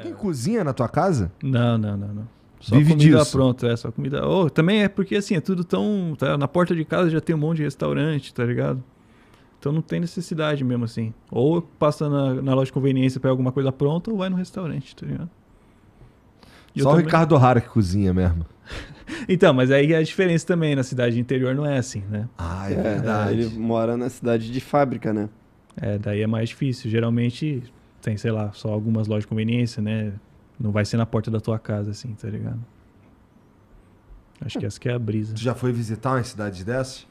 Alguém cozinha na tua casa? Não, não, não, não. Só Vive comida disso. pronta, é, só comida. Oh, também é porque assim, é tudo tão. Tá, na porta de casa já tem um monte de restaurante, tá ligado? Então não tem necessidade mesmo assim. Ou passa na, na loja de conveniência para alguma coisa pronta, ou vai no restaurante, tá ligado? E Só o também... Ricardo Rara que cozinha mesmo. então, mas aí é a diferença também na cidade interior não é assim, né? Ah, é, é, é verdade. Ele mora na cidade de fábrica, né? É, daí é mais difícil. Geralmente tem, sei lá, só algumas lojas de conveniência, né? Não vai ser na porta da tua casa, assim, tá ligado? Acho que essa que é a brisa. Tu já foi visitar uma cidade dessa?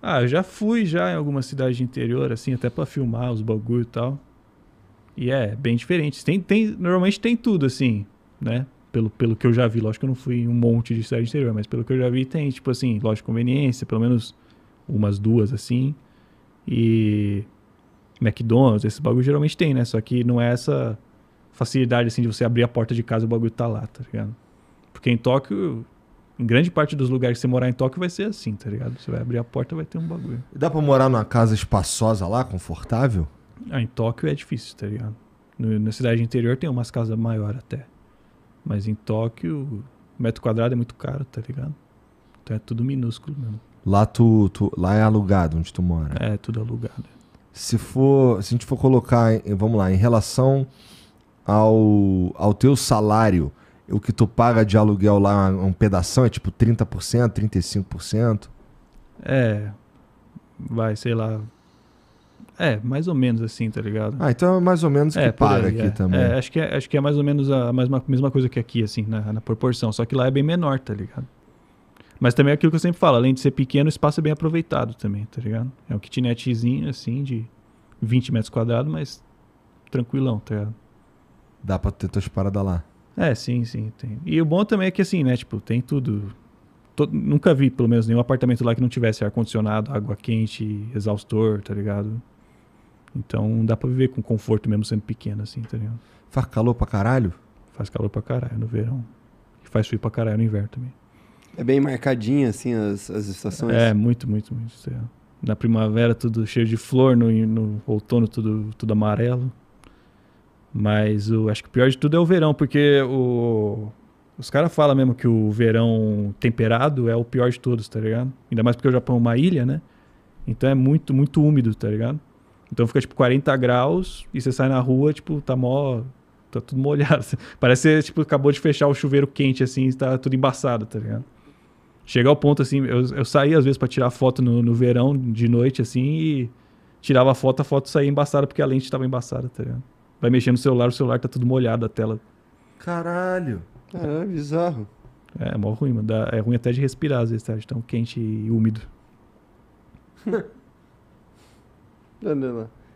Ah, eu já fui já em alguma cidade de interior, assim, até para filmar os bagulho e tal. E é bem diferente. Tem, tem, normalmente tem tudo, assim, né? Pelo, pelo que eu já vi. Lógico que eu não fui em um monte de cidade de interior, mas pelo que eu já vi tem, tipo assim, loja de conveniência, pelo menos umas duas, assim. E McDonald's, esses bagulho geralmente tem, né? Só que não é essa facilidade assim de você abrir a porta de casa e o bagulho tá lá, tá ligado? Porque em Tóquio, em grande parte dos lugares que você morar em Tóquio vai ser assim, tá ligado? Você vai abrir a porta vai ter um bagulho. Dá pra morar numa casa espaçosa lá, confortável? Ah, em Tóquio é difícil, tá ligado? No, na cidade interior tem umas casas maiores até. Mas em Tóquio, metro quadrado é muito caro, tá ligado? Então é tudo minúsculo mesmo. Lá, tu, tu, lá é alugado onde tu mora? É, tudo alugado se for, se a gente for colocar, vamos lá, em relação ao, ao teu salário, o que tu paga de aluguel lá, um pedação é tipo 30%, 35%? É, vai, sei lá. É, mais ou menos assim, tá ligado? Ah, então é mais ou menos é, que paga aí, aqui é. também. É, acho que é, acho que é mais ou menos a, a mesma, mesma coisa que aqui, assim, na, na proporção. Só que lá é bem menor, tá ligado? Mas também é aquilo que eu sempre falo, além de ser pequeno, o espaço é bem aproveitado também, tá ligado? É um kitnetzinho, assim, de 20 metros quadrados, mas tranquilão, tá ligado? Dá pra ter tuas paradas lá. É, sim, sim. Tem. E o bom também é que, assim, né, tipo, tem tudo. nunca vi, pelo menos, nenhum apartamento lá que não tivesse ar-condicionado, água quente, exaustor, tá ligado? Então dá pra viver com conforto mesmo sendo pequeno, assim, tá ligado? Faz calor pra caralho? Faz calor pra caralho no verão. E faz frio pra caralho no inverno também. É bem marcadinha, assim, as, as estações. É, muito, muito, muito. É. Na primavera tudo cheio de flor, no, no outono tudo, tudo amarelo. Mas o, acho que o pior de tudo é o verão, porque o, os caras falam mesmo que o verão temperado é o pior de todos, tá ligado? Ainda mais porque o Japão é uma ilha, né? Então é muito, muito úmido, tá ligado? Então fica tipo 40 graus e você sai na rua, tipo, tá mó. Tá tudo molhado. Parece que tipo, acabou de fechar o chuveiro quente, assim, tá tudo embaçado, tá ligado? Chegar ao ponto assim, eu, eu saía às vezes para tirar foto no, no, verão, de noite, assim, e tirava a foto, a foto saía embaçada porque a lente estava embaçada, tá ligado? Vai mexendo no celular, o celular tá tudo molhado, a tela. Caralho! Caralho, é bizarro. É, é mó ruim, mano. Dá, é ruim até de respirar às vezes, tá? De tão quente e úmido.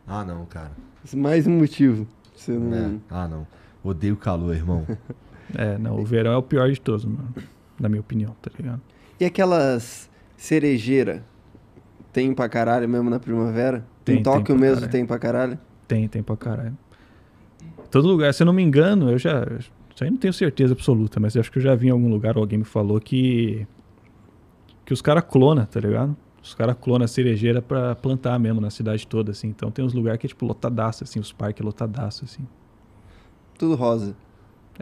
Ah, não, cara. Mais um motivo. Você não... É. Ah, não. Odeio calor, irmão. é, não. O verão é o pior de todos, mano. Na minha opinião, tá ligado? E aquelas cerejeira? Tem pra caralho mesmo na primavera? Tem, em Tóquio tem mesmo caralho. tem pra caralho? Tem, tem pra caralho. Todo lugar, se eu não me engano, eu já. Isso aí não tenho certeza absoluta, mas acho que eu já vi em algum lugar, alguém me falou que. Que os caras clonam, tá ligado? Os caras clonam a cerejeira pra plantar mesmo na cidade toda, assim. Então tem uns lugares que é tipo lotadaço, assim, os parques lotadaço, assim. Tudo rosa.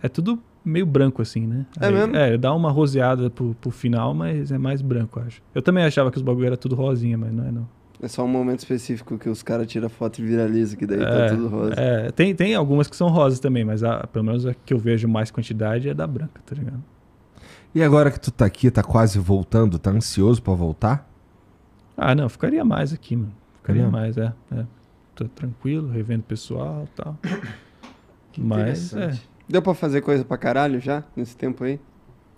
É tudo meio branco, assim, né? É Aí, mesmo? É, dá uma roseada pro, pro final, mas é mais branco, acho. Eu também achava que os bagulho era tudo rosinha, mas não é não. É só um momento específico que os caras tiram foto e viralizam, que daí tá é, tá tudo rosa. É, tem, tem algumas que são rosas também, mas a, pelo menos a que eu vejo mais quantidade é da branca, tá ligado? E agora que tu tá aqui, tá quase voltando, tá ansioso para voltar? Ah, não, ficaria mais aqui, mano. Ficaria é mais, é, é. Tô tranquilo, revendo pessoal e tal. Que mas, é. Deu pra fazer coisa pra caralho já, nesse tempo aí?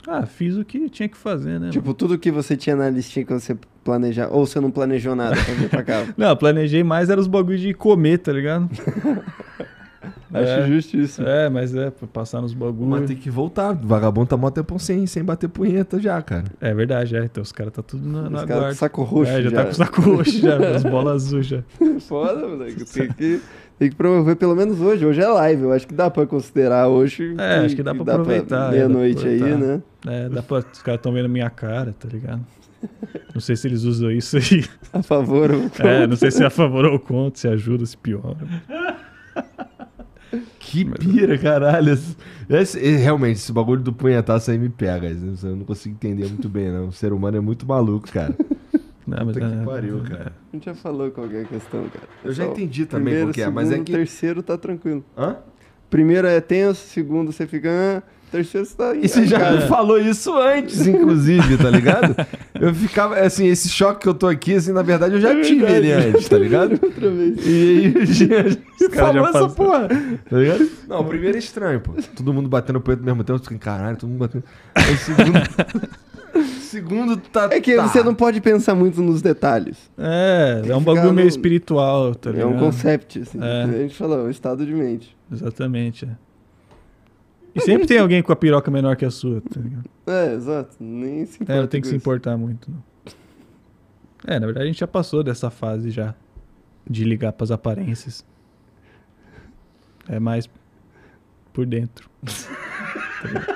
Ah, fiz o que tinha que fazer, né? Tipo, mano? tudo que você tinha na listinha que você planejava. ou você não planejou nada pra vir pra cá? não, planejei mais era os bagulhos de comer, tá ligado? Acho é, justo isso. É, mas é, passar nos bagulhos. Mas tem que voltar. Vagabundo tá mó tempo sem, sem bater punheta já, cara. É verdade, é. Então os caras tá tudo na, na tá guarda. Tá saco roxo. É, já, tá já tá com saco roxo já, as bolas azuis já. Foda, moleque. Tem que. Tem que promover pelo menos hoje. Hoje é live, eu acho que dá pra considerar hoje. É, que, acho que dá pra dá aproveitar. É, meia-noite aí, né? É, dá pra. Os caras estão vendo minha cara, tá ligado? Não sei se eles usam isso aí. A favor ou é, contra. É, não sei se é a favor ou contra, se ajuda, se piora. Que é. pira, caralho. Esse, realmente, esse bagulho do punhetaço aí me pega. Assim, eu não consigo entender muito bem, não. O ser humano é muito maluco, cara. Não, mas Puta é, que pariu, é, cara. É. A gente já falou qual é a questão, cara. Eu já entendi também primeiro, qual que é, mas é que. terceiro tá tranquilo. Hã? Primeiro é tenso, segundo você fica. Ah", terceiro você tá. E você já cara. falou isso antes, inclusive, tá ligado? eu ficava. Assim, esse choque que eu tô aqui, assim, na verdade eu já é tive ele antes, tá ligado? Outra vez. E aí, o cara falou já essa porra. Tá ligado? Não, o primeiro é estranho, pô. Todo mundo batendo o punheta ao mesmo tempo, fica, caralho, todo mundo batendo. Aí o segundo. Segundo tá. É que tá. você não pode pensar muito nos detalhes. É, é um bagulho no... meio espiritual, tá ligado? É um concept, assim. É. A gente fala, um estado de mente. Exatamente. É. E é sempre tem alguém com a piroca menor que a sua, tá ligado? É, exato. Nem se é, importa. É, não tem que se importar muito, não. É, na verdade a gente já passou dessa fase já. De ligar pras aparências. É mais por dentro. tá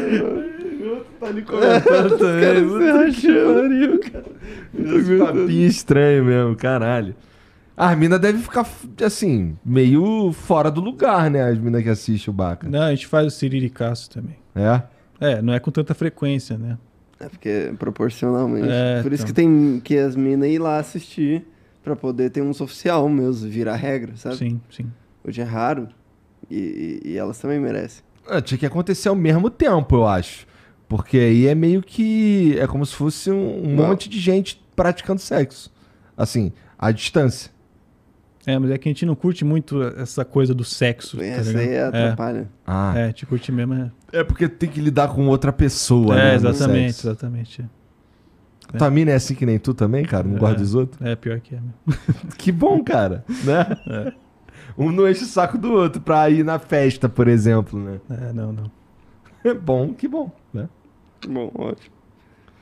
outro tá ali comentando é, também. Puta que cara. papinho estranho mesmo, caralho. Ah, as minas devem ficar, assim, meio fora do lugar, né? As minas que assistem o Baca. Não, a gente faz o Siriricaço também. É? É, não é com tanta frequência, né? É porque é proporcionalmente. É, Por isso então. que tem que as minas ir lá assistir pra poder ter uns oficial mesmo, virar regra, sabe? Sim, sim. Hoje é raro e, e elas também merecem. É, tinha que acontecer ao mesmo tempo, eu acho. Porque aí é meio que. É como se fosse um, um monte de gente praticando sexo. Assim, à distância. É, mas é que a gente não curte muito essa coisa do sexo. tá isso aí é. atrapalha. É. Ah. É, te curte mesmo. É... é porque tem que lidar com outra pessoa. É, né, exatamente, exatamente. É. Tua mina é assim que nem tu também, cara? Não é, guarda os outros? É, pior que é mesmo. que bom, cara. né? É. Um não enche o saco do outro pra ir na festa, por exemplo, né? É, não, não. É bom, que bom, né? bom, ótimo.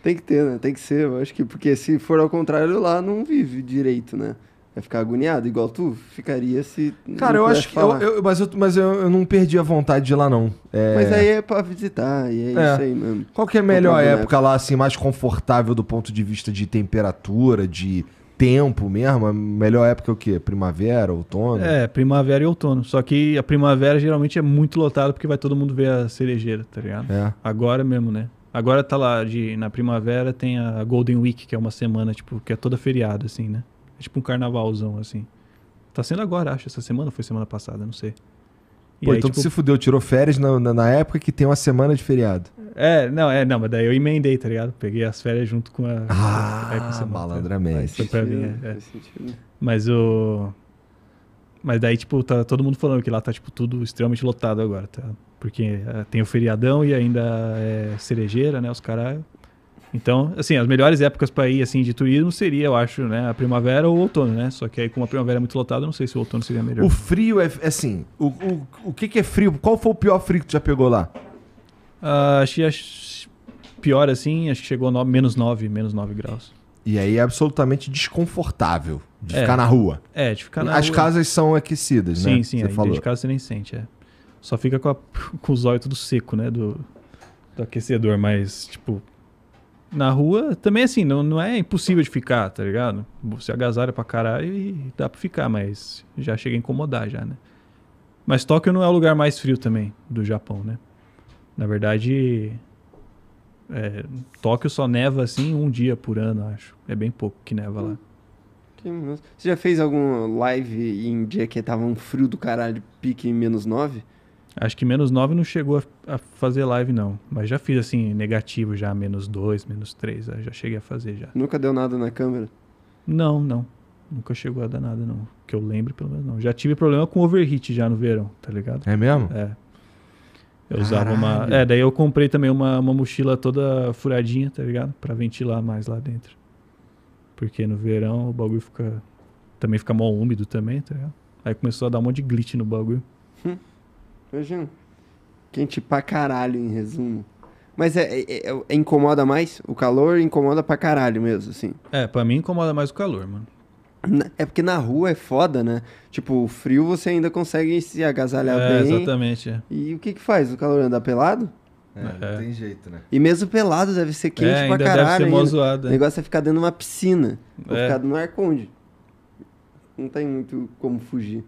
Tem que ter, né? Tem que ser, eu acho que. Porque se for ao contrário, lá não vive direito, né? Vai ficar agoniado, igual tu ficaria se. Cara, eu acho que. Eu, eu, mas eu, mas eu, eu, não perdi a vontade de ir lá, não. É... Mas aí é pra visitar, e é, é. isso aí mesmo. Qual que é a melhor época lá, assim, mais confortável do ponto de vista de temperatura, de tempo mesmo, a melhor época é o quê? Primavera, outono? É, primavera e outono. Só que a primavera geralmente é muito lotada porque vai todo mundo ver a cerejeira, tá ligado? É. Agora mesmo, né? Agora tá lá, de, na primavera tem a Golden Week, que é uma semana, tipo, que é toda feriado, assim, né? É tipo um carnavalzão, assim. Tá sendo agora, acho. Essa semana ou foi semana passada, não sei. E Pô, aí, então tipo... tu se fudeu, tirou férias na, na, na, época que tem uma semana de feriado. É, não, é, não, mas daí eu emendei, tá ligado? Peguei as férias junto com a. Ah, com malandramente. Foi pra mim, é. Mas o. Mas daí, tipo, tá todo mundo falando que lá tá, tipo, tudo extremamente lotado agora, tá? Porque é, tem o feriadão e ainda é cerejeira, né? Os caras. Então, assim, as melhores épocas para ir, assim, de turismo seria, eu acho, né? A primavera ou o outono, né? Só que aí, como a primavera é muito lotada, eu não sei se o outono seria melhor. O frio é, é assim, o, o, o que que é frio? Qual foi o pior frio que tu já pegou lá? Uh, ah, acho pior assim, acho que chegou menos 9, menos 9 graus. E aí é absolutamente desconfortável de é, ficar na rua. É, de ficar na As rua. casas são aquecidas, sim, né? Sim, sim. Dentro de casa você nem sente, é. Só fica com, a, com os olhos tudo seco, né? Do, do aquecedor, mas, tipo, na rua também assim, não, não é impossível de ficar, tá ligado? Você agasalha pra caralho e dá pra ficar, mas já chega a incomodar já, né? Mas Tóquio não é o lugar mais frio também do Japão, né? Na verdade, é, Tóquio só neva assim um dia por ano, acho. É bem pouco que neva lá. Você já fez algum live em dia que tava um frio do caralho, pique em menos 9? Acho que menos 9 não chegou a, a, fazer live, não. Mas já fiz assim, negativo já, menos 2, menos 3, é, já cheguei a fazer já. Nunca deu nada na câmera? Não, não. Nunca chegou a dar nada, não. Que eu lembre, pelo menos não. Já tive problema com overheat já no verão, tá ligado? É mesmo? É. Eu Caralho. uma. É, daí eu comprei também uma, uma mochila toda furadinha, tá ligado? Pra ventilar mais lá dentro. Porque no verão o bagulho fica. Também fica mó úmido também, tá ligado? Aí começou a dar um monte de glitch no bagulho. Hum. Quente pra caralho, em resumo. Mas é, é, é, é, incomoda mais o calor? Incomoda pra caralho mesmo, assim? É, pra mim incomoda mais o calor, mano. É porque na rua é foda, né? Tipo, o frio você ainda consegue se agasalhar é, bem. Exatamente. E o que que faz? O calor anda pelado? É, é. Não tem jeito, né? E mesmo pelado deve ser quente é, pra caralho. Deve ser O negócio é ficar dentro de uma piscina. Ou é. ficar no ar-conde. Não tem muito como fugir.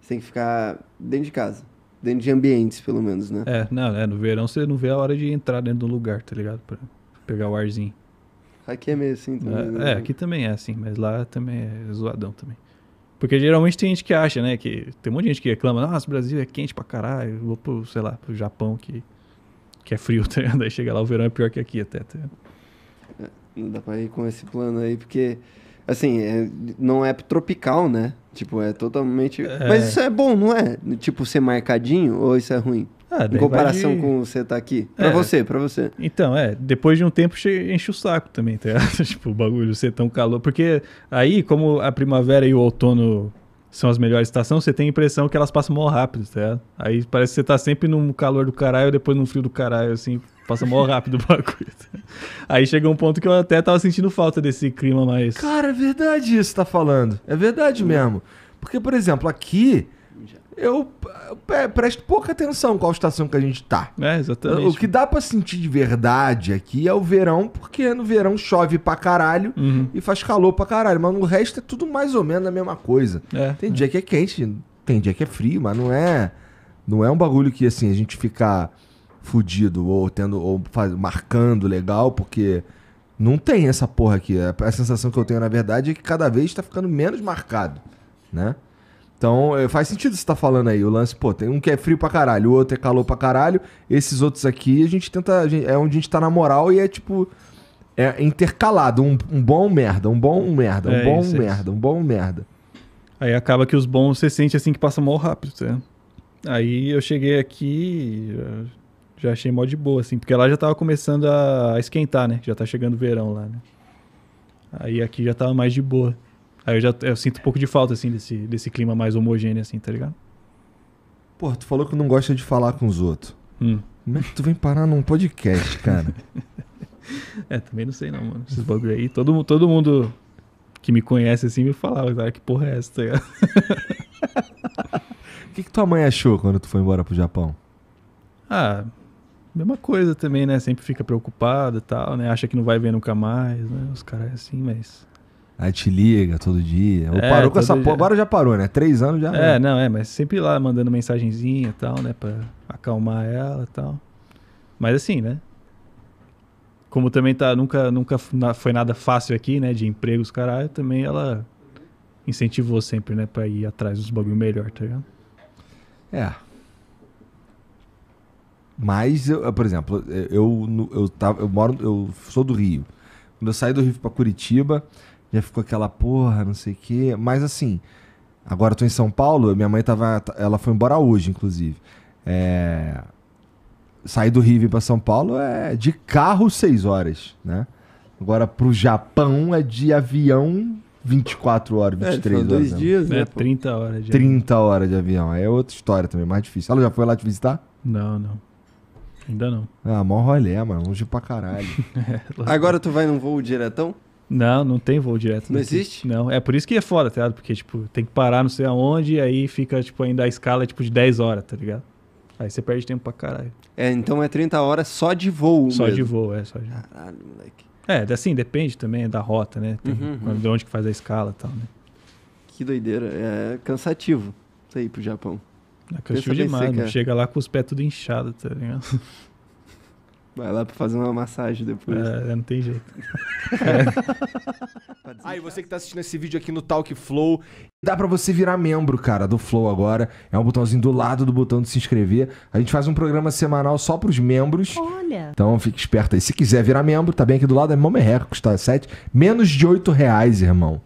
Você tem que ficar dentro de casa. Dentro de ambientes, pelo menos, né? É, não, é, no verão você não vê a hora de entrar dentro do lugar, tá ligado? Pra pegar o arzinho. Aqui é meio assim também. É, né? É, aqui também é assim, mas lá também é zoadão também. Porque geralmente tem gente que acha, né? Que tem um monte de gente que reclama, nossa, o Brasil é quente pra caralho, vou pro, sei lá, pro Japão que, que é frio, tá ligado? Aí chega lá, o verão é pior que aqui até, tá é, Não dá pra ir com esse plano aí, porque, assim, é, não é tropical, né? Tipo, é totalmente. É... Mas isso é bom, não é? Tipo, ser marcadinho ou isso é ruim? Ah, em comparação de... com você estar tá aqui. Pra é, você, pra você. Então, é, depois de um tempo enche o saco também, tá tipo, o bagulho ser tão calor. Porque aí, como a primavera e o outono são as melhores estações, você tem a impressão que elas passam mó rápido, tá Aí parece que você tá sempre num calor do caralho, depois num frio do caralho, assim, passa mó rápido o bagulho. Tá? Aí chegou um ponto que eu até tava sentindo falta desse clima mais. Cara, é verdade isso que tá falando. É verdade mesmo. Porque, por exemplo, aqui eu presto pouca atenção qual estação que a gente tá. É, exatamente. O que dá para sentir de verdade aqui é o verão, porque no verão chove pra caralho uhum. e faz calor pra caralho. Mas no resto é tudo mais ou menos a mesma coisa. É, tem é. dia que é quente, tem dia que é frio, mas não é. Não é um bagulho que assim, a gente fica fudido ou tendo. ou faz, marcando legal, porque. Não tem essa porra aqui. A sensação que eu tenho, na verdade, é que cada vez tá ficando menos marcado, né? Então, é, faz sentido você tá falando aí. O lance, pô, tem um que é frio pra caralho, o outro é calor pra caralho. Esses outros aqui, a gente tenta. A gente, é onde a gente tá na moral e é tipo. É intercalado. Um, um bom merda, um bom merda, um é, bom isso, é merda, um bom merda. Aí acaba que os bons você sente assim que passa mal rápido, né? Aí eu cheguei aqui. Já achei mó de boa, assim, porque lá já tava começando a esquentar, né? Já tá chegando o verão lá, né? Aí aqui já tava mais de boa. Aí eu já eu sinto um pouco de falta, assim, desse, desse clima mais homogêneo, assim, tá ligado? Pô, tu falou que não gosta de falar com os outros. Hum. Como é que tu vem parar num podcast, cara? é, também não sei não, mano. Esses bagulho aí, todo, todo mundo que me conhece, assim, me falava, cara, que porra é essa, tá ligado? O que, que tua mãe achou quando tu foi embora pro Japão? Ah, mesma coisa também, né? Sempre fica preocupada e tal, né? Acha que não vai ver nunca mais, né? Os caras é assim, mas Aí te liga todo dia. Ou é, parou com essa porra. Agora já parou, né? Três anos já. É, é, não, é, mas sempre lá mandando mensagenzinha e tal, né? Pra acalmar ela e tal. Mas assim, né? Como também tá, nunca, nunca foi nada fácil aqui, né? De empregos, caralho, também ela incentivou sempre, né? Pra ir atrás dos bagulho melhor, tá ligado? É. Mas, eu, por exemplo, eu, eu, eu, tava, eu, moro, eu sou do Rio. Quando eu saí do Rio para Curitiba, já ficou aquela porra, não sei o quê. Mas assim, agora eu tô em São Paulo, minha mãe tava. Ela foi embora hoje, inclusive. É... Sair do Rio para São Paulo é de carro seis horas, né? Agora pro Japão é de avião 24 horas, 23 é, dois horas. dias, né? É, 30 horas de 30 avião. horas de avião. É outra história também, mais difícil. Ela já foi lá te visitar? Não, não. Ainda não. Ah, mó rolê, mano. Longe pra caralho. é, Agora tu vai num voo diretão? Não, não tem voo direto. Não, existe? Não. É por isso que é foda, tá ligado? Porque, tipo, tem que parar não sei aonde e aí fica, tipo, ainda a escala tipo, de 10 horas, tá ligado? Aí você perde tempo pra caralho. É, então é 30 horas só de voo. Só mesmo. de voo, é, só de voo. Caralho, moleque. É, assim, depende também da rota, né? Tem, uhum, De uhum. onde que faz a escala e tal, né? Que doideira. É cansativo isso aí pro Japão. É cansativo demais, não chega lá com os pés tudo inchado, tá ligado? Vai lá pra fazer uma massagem depois. É, é não tem jeito. é. Aí você que tá assistindo esse vídeo aqui no Talk Flow, dá para você virar membro, cara, do Flow agora. É um botãozinho do lado do botão de se inscrever. A gente faz um programa semanal só pros membros. Olha. Então fique esperto aí. Se quiser virar membro, tá bem aqui do lado, é Momerrecos, custa 7. Menos de 8 reais, irmão.